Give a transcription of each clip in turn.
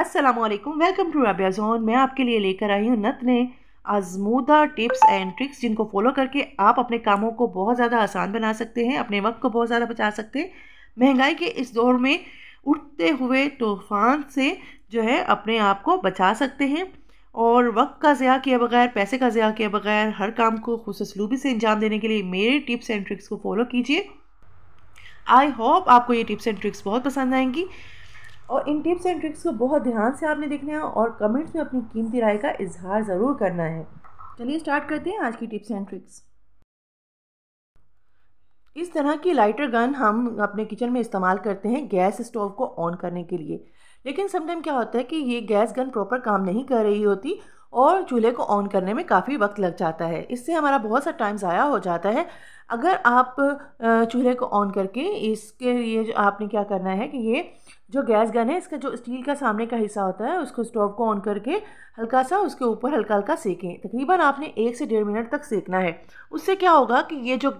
अस्सलाम वालेकुम welcome to Rabia zone मैं आपके लिए लेकर आई हूँ नत ने आजमूदा टिप्स एंड ट्रिक्स जिनको फॉलो करके आप अपने कामों को बहुत ज़्यादा आसान बना सकते हैं अपने वक्त को बहुत ज़्यादा बचा सकते हैं महंगाई के इस दौर में उठते हुए तूफान से जो है अपने आप को बचा सकते हैं और वक्त का ज़्या किए बगैर पैसे का ज़्या किए बगैर हर काम को खुशसलूबी से अंजाम देने के लिए मेरे टिप्स एंड ट्रिक्स को फॉलो कीजिए आई होप आपको ये टिप्स एंड ट्रिक्स बहुत पसंद आएंगी और इन टिप्स एंड ट्रिक्स को बहुत ध्यान से आपने देखना है और कमेंट्स में अपनी कीमती राय का इजहार ज़रूर करना है चलिए स्टार्ट करते हैं आज की टिप्स एंड ट्रिक्स इस तरह की लाइटर गन हम अपने किचन में इस्तेमाल करते हैं गैस स्टोव को ऑन करने के लिए लेकिन समटाइम क्या होता है कि ये गैस गन प्रॉपर काम नहीं कर रही होती और चूल्हे को ऑन करने में काफ़ी वक्त लग जाता है इससे हमारा बहुत सा टाइम ज़ाया हो जाता है अगर आप चूल्हे को ऑन करके इसके लिए जो आपने क्या करना है कि ये जो गैस गन है इसका जो स्टील का सामने का हिस्सा होता है उसको स्टोव को ऑन करके हल्का सा उसके ऊपर हल्का हल्का सेकें तकरीबन आपने एक से डेढ़ मिनट तक सेकना है उससे क्या होगा कि ये जो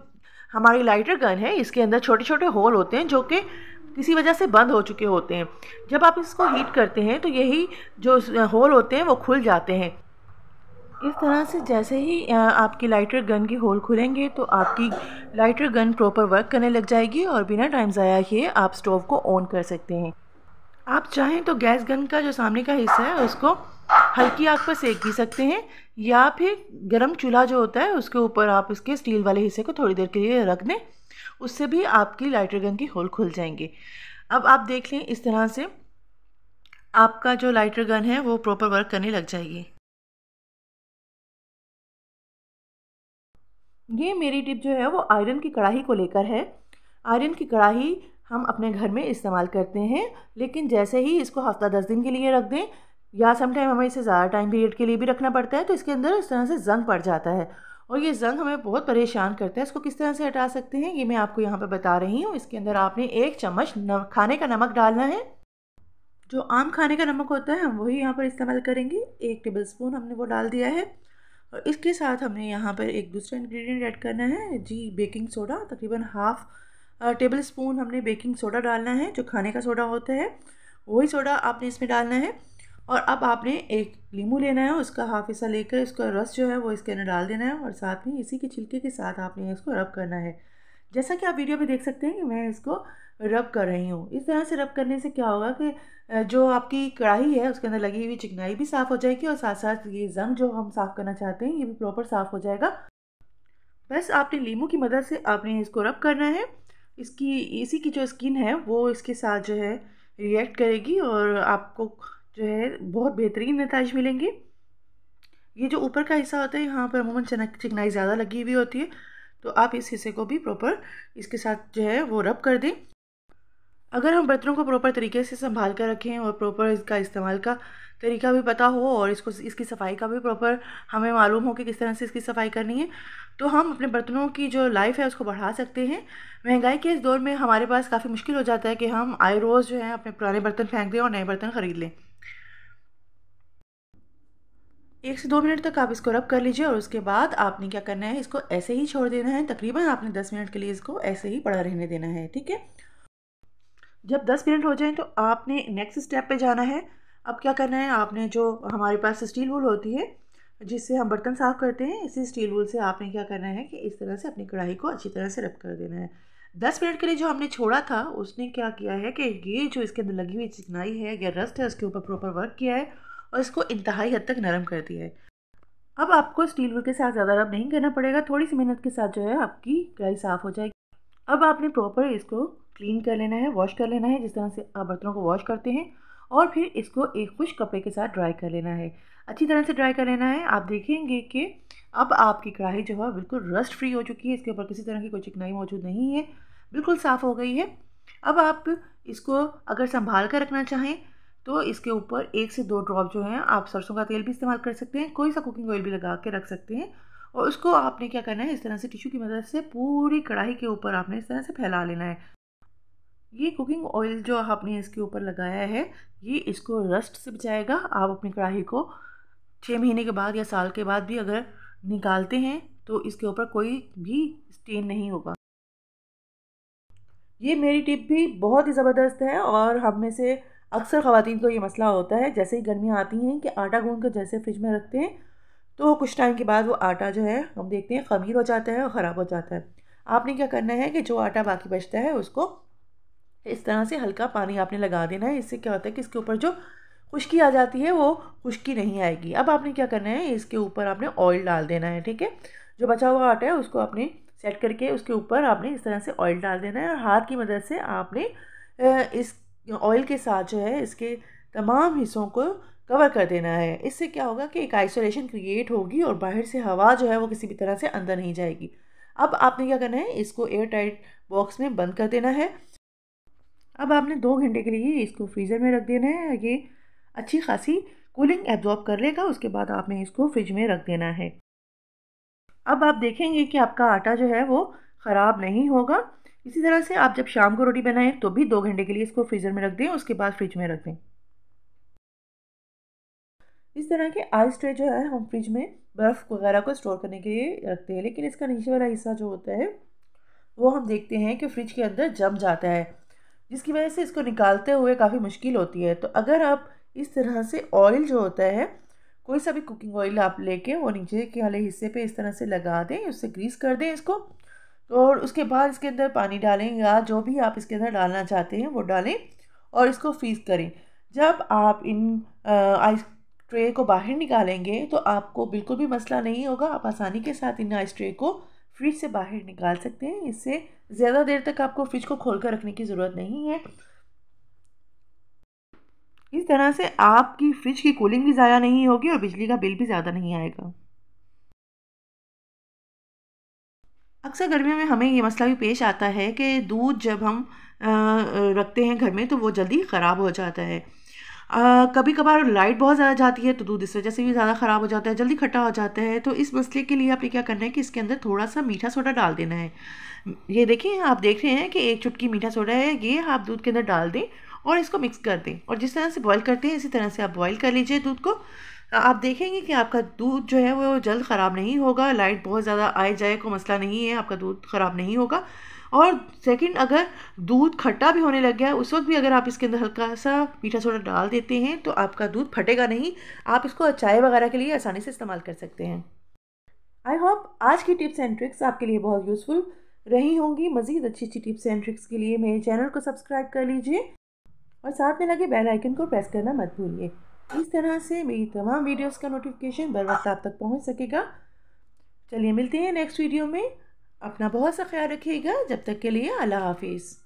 हमारी लाइटर गन है इसके अंदर छोटे छोटे होल होते हैं जो कि किसी वजह से बंद हो चुके होते हैं जब आप इसको हीट करते हैं तो यही जो होल होते हैं वो खुल जाते हैं इस तरह से जैसे ही आपकी लाइटर गन के होल खुलेंगे तो आपकी लाइटर गन प्रॉपर वर्क करने लग जाएगी और बिना टाइम ज़ाया किए आप स्टोव को ऑन कर सकते हैं आप चाहें तो गैस गन का जो सामने का हिस्सा है उसको हल्की आग पर सेक भी सकते हैं या फिर गर्म चूल्हा जो होता है उसके ऊपर आप इसके स्टील वाले हिस्से को थोड़ी देर के लिए रख दें उससे भी आपकी लाइटर गन की होल खुल जाएंगे अब आप देख लें इस तरह से आपका जो लाइटर गन है वो प्रॉपर वर्क करने लग जाएगी ये मेरी टिप जो है वो आयरन की कढ़ाई को लेकर है आयरन की कढ़ाई हम अपने घर में इस्तेमाल करते हैं लेकिन जैसे ही इसको हफ्ता दस दिन के लिए रख दें या समटाइम हमें इसे ज़्यादा टाइम पीरियड के लिए भी रखना पड़ता है तो इसके अंदर इस तरह से जंग पड़ जाता है और ये जंग हमें बहुत परेशान करता है इसको किस तरह से हटा सकते हैं ये मैं आपको यहाँ पर बता रही हूँ इसके अंदर आपने एक चम्मच नम, खाने का नमक डालना है जो आम खाने का नमक होता है हम वही यहाँ पर इस्तेमाल करेंगे एक टेबल स्पून हमने वो डाल दिया है और इसके साथ हमने यहाँ पर एक दूसरा इंग्रेडिएंट ऐड करना है जी बेकिंग सोडा तकरीबन हाफ़ टेबल स्पून हमने बेकिंग सोडा डालना है जो खाने का सोडा होता है वही सोडा आपने इसमें डालना है और अब आपने एक लीमू लेना है उसका हाफ हिस्सा लेकर इसका रस जो है वो इसके अंदर डाल देना है और साथ में इसी के छिलके के साथ आपने इसको रब करना है जैसा कि आप वीडियो में देख सकते हैं कि मैं इसको रब कर रही हूँ इस तरह से रब करने से क्या होगा कि जो आपकी कढ़ाई है उसके अंदर लगी हुई चिकनाई भी साफ़ हो जाएगी और साथ साथ ये जंग जो हम साफ़ करना चाहते हैं ये भी प्रॉपर साफ़ हो जाएगा बस आपने लीमू की मदद से आपने इसको रब करना है इसकी इसी की जो स्किन है वो इसके साथ जो है रिएक्ट करेगी और आपको जो है बहुत बेहतरीन नतज मिलेंगे ये जो ऊपर का हिस्सा होता है यहाँ पर अमूमन चिकनाई ज़्यादा लगी हुई होती है तो आप इस हिस्से को भी प्रॉपर इसके साथ जो है वो रब कर दें अगर हम बर्तनों को प्रॉपर तरीके से संभाल कर रखें और प्रॉपर इसका इस्तेमाल का तरीका भी पता हो और इसको इसकी सफाई का भी प्रॉपर हमें मालूम हो कि किस तरह से इसकी सफाई करनी है तो हम अपने बर्तनों की जो लाइफ है उसको बढ़ा सकते हैं महंगाई के इस दौर में हमारे पास काफ़ी मुश्किल हो जाता है कि हम आए रोज़ जो है अपने पुराने बर्तन फेंक दें और नए बर्तन ख़रीद लें एक से दो मिनट तक आप इसको रब कर लीजिए और उसके बाद आपने क्या करना है इसको ऐसे ही छोड़ देना है तकरीबन आपने दस मिनट के लिए इसको ऐसे ही पड़ा रहने देना है ठीक है जब दस मिनट हो जाए तो आपने नेक्स्ट स्टेप पे जाना है अब क्या करना है आपने जो हमारे पास स्टील वूल होती है जिससे हम बर्तन साफ़ करते हैं इसी स्टील वूल से आपने क्या करना है कि इस तरह से अपनी कढ़ाई को अच्छी तरह से रब कर देना है दस मिनट के लिए जो हमने छोड़ा था उसने क्या किया है कि ये जो इसके अंदर लगी हुई चिकनाई है या रस्ट है उसके ऊपर प्रॉपर वर्क किया है और इसको इंतहाई हद तक नरम कर दिया है अब आपको स्टील वुल के साथ ज़्यादा रब नहीं करना पड़ेगा थोड़ी सी मेहनत के साथ जो है आपकी कढ़ाई साफ़ हो जाएगी अब आपने प्रॉपर इसको क्लीन कर लेना है वॉश कर लेना है जिस तरह से आप बर्तनों को वॉश करते हैं और फिर इसको एक खुश कपड़े के साथ ड्राई कर लेना है अच्छी तरह से ड्राई कर लेना है आप देखेंगे कि अब आपकी कढ़ाई जो है बिल्कुल रस्ट फ्री हो चुकी है इसके ऊपर किसी तरह की कोई चिकनाई मौजूद नहीं है बिल्कुल साफ़ हो गई है अब आप इसको अगर संभाल कर रखना चाहें तो इसके ऊपर एक से दो ड्रॉप जो हैं आप सरसों का तेल भी इस्तेमाल कर सकते हैं कोई सा कुकिंग ऑयल भी लगा के रख सकते हैं और उसको आपने क्या करना है इस तरह से टिश्यू की मदद से पूरी कढ़ाई के ऊपर आपने इस तरह से फैला लेना है ये कुकिंग ऑयल जो आपने इसके ऊपर लगाया है ये इसको रस्ट से बचाएगा आप अपनी कढ़ाई को छः महीने के बाद या साल के बाद भी अगर निकालते हैं तो इसके ऊपर कोई भी स्टेन नहीं होगा ये मेरी टिप भी बहुत ही ज़बरदस्त है और हम में से अक्सर ख़वान को ये मसला होता है जैसे ही गर्मियाँ आती हैं कि आटा गूँध कर जैसे फ्रिज में रखते हैं तो कुछ टाइम के बाद वो आटा जो है हम देखते हैं खमीर हो जाता है और ख़राब हो जाता है आपने क्या करना है कि जो आटा बाकी बचता है उसको इस तरह से हल्का पानी आपने लगा देना है इससे क्या होता है कि इसके ऊपर जो खुश्की आ जाती है वो खुश्की नहीं आएगी अब आपने क्या करना है इसके ऊपर आपने ऑयल डाल देना है ठीक है जो बचा हुआ आटा है उसको आपने सेट करके उसके ऊपर आपने इस तरह से ऑयल डाल देना है और हाथ की मदद से आपने इस ऑयल के साथ जो है इसके तमाम हिस्सों को कवर कर देना है इससे क्या होगा कि एक आइसोलेशन क्रिएट होगी और बाहर से हवा जो है वो किसी भी तरह से अंदर नहीं जाएगी अब आपने क्या करना है इसको एयर टाइट बॉक्स में बंद कर देना है अब आपने दो घंटे के लिए इसको फ्रीज़र में रख देना है ये अच्छी खासी कूलिंग एब्जॉर्ब कर लेगा उसके बाद आपने इसको फ्रिज में रख देना है अब आप देखेंगे कि आपका आटा जो है वो ख़राब नहीं होगा इसी तरह से आप जब शाम को रोटी बनाएं तो भी दो घंटे के लिए इसको फ्रीज़र में रख दें उसके बाद फ्रिज में रख दें इस तरह के आइस ट्रे जो है हम फ्रिज में बर्फ़ वगैरह को स्टोर करने के लिए रखते हैं लेकिन इसका नीचे वाला हिस्सा जो होता है वो हम देखते हैं कि फ्रिज के अंदर जम जाता है जिसकी वजह से इसको निकालते हुए काफ़ी मुश्किल होती है तो अगर आप इस तरह से ऑयल जो होता है कोई सा भी कुकिंग ऑयल आप लेके वो नीचे के वाले हिस्से पे इस तरह से लगा दें उससे ग्रीस कर दें इसको तो और उसके बाद इसके अंदर पानी डालें या जो भी आप इसके अंदर डालना चाहते हैं वो डालें और इसको फ्रीज़ करें जब आप इन आइस ट्रे को बाहर निकालेंगे तो आपको बिल्कुल भी मसला नहीं होगा आप आसानी के साथ इन आइस ट्रे को फ्रिज से बाहर निकाल सकते हैं इससे ज़्यादा देर तक आपको फ्रिज को खोल कर रखने की ज़रूरत नहीं है इस तरह से आपकी फ्रिज की कूलिंग भी ज़ाया नहीं होगी और बिजली का बिल भी ज़्यादा नहीं आएगा अक्सर गर्मियों में हमें ये मसला भी पेश आता है कि दूध जब हम रखते हैं घर में तो वो जल्दी ख़राब हो जाता है आ, कभी कभार लाइट बहुत ज़्यादा जाती है तो दूध इस वजह से भी ज़्यादा ख़राब हो जाता है जल्दी खट्टा हो जाता है तो इस मसले के लिए आपने क्या करना है कि इसके अंदर थोड़ा सा मीठा सोडा डाल देना है ये देखिए आप देख रहे हैं कि एक चुटकी मीठा सोडा है ये आप दूध के अंदर डाल दें और इसको मिक्स कर दें और जिस तरह से बॉईल करते हैं इसी तरह से आप बॉईल कर लीजिए दूध को आप देखेंगे कि आपका दूध जो है वो जल्द ख़राब नहीं होगा लाइट बहुत ज़्यादा आए जाए को मसला नहीं है आपका दूध ख़राब नहीं होगा और सेकंड अगर दूध खट्टा भी होने लग गया है उस वक्त भी अगर आप इसके अंदर हल्का सा मीठा सोडा डाल देते हैं तो आपका दूध फटेगा नहीं आप इसको चाय वगैरह के लिए आसानी से इस्तेमाल कर सकते हैं आई होप आज की टिप्स एंड ट्रिक्स आपके लिए बहुत यूज़फुल रही होंगी मज़ीद अच्छी अच्छी टिप्स एंड ट्रिक्स के लिए मेरे चैनल को सब्सक्राइब कर लीजिए और साथ में लगे बेल आइकन को प्रेस करना मत भूलिए इस तरह से मेरी तमाम वीडियोस का नोटिफिकेशन बर वक्त आप तक पहुंच सकेगा चलिए मिलते हैं नेक्स्ट वीडियो में अपना बहुत सा ख्याल रखिएगा जब तक के लिए अल्लाह हाफिज़